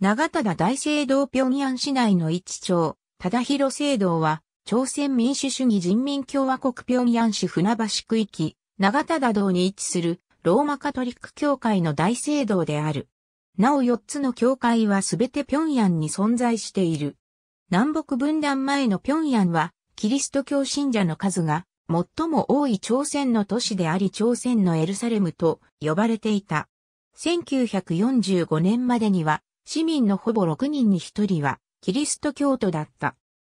長田大聖堂平壌市内の一町、忠広聖堂は、朝鮮民主主義人民共和国平壌市船橋区域、長田堂に位置するローマカトリック教会の大聖堂である。なお4つの教会はすべて平壌に存在している。南北分断前の平壌は、キリスト教信者の数が最も多い朝鮮の都市であり朝鮮のエルサレムと呼ばれていた。1945年までには市民のほぼ6人に1人はキリスト教徒だった。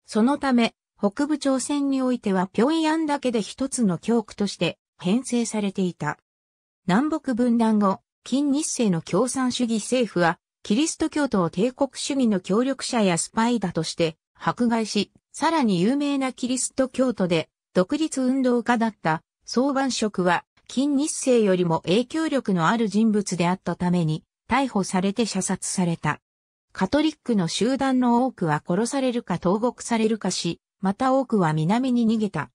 そのため、北部朝鮮においては平壌だけで一つの教区として編成されていた。南北分断後、近日清の共産主義政府は、キリスト教徒を帝国主義の協力者やスパイだとして迫害し、さらに有名なキリスト教徒で独立運動家だった総番職は、金日成よりも影響力のある人物であったために、逮捕されて射殺された。カトリックの集団の多くは殺されるか投獄されるかし、また多くは南に逃げた。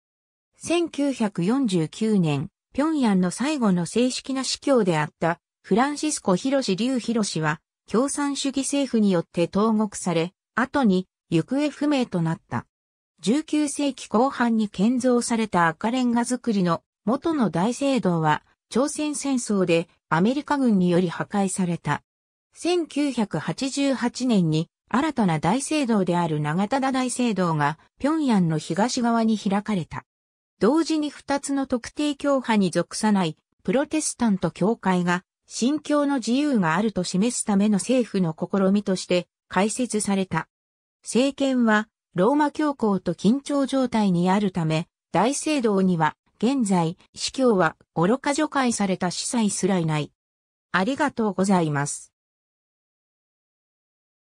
1949年、平壌の最後の正式な司教であったフランシスコ・ヒロシ・リュウ・ヒロシは共産主義政府によって投獄され、後に行方不明となった。19世紀後半に建造された赤レンガ造りの元の大聖堂は朝鮮戦争でアメリカ軍により破壊された。1988年に新たな大聖堂である長田大聖堂が平壌の東側に開かれた。同時に二つの特定教派に属さないプロテスタント教会が信教の自由があると示すための政府の試みとして開設された。政権はローマ教皇と緊張状態にあるため大聖堂には現在、司教は愚か除外された司祭すらいない。ありがとうございます。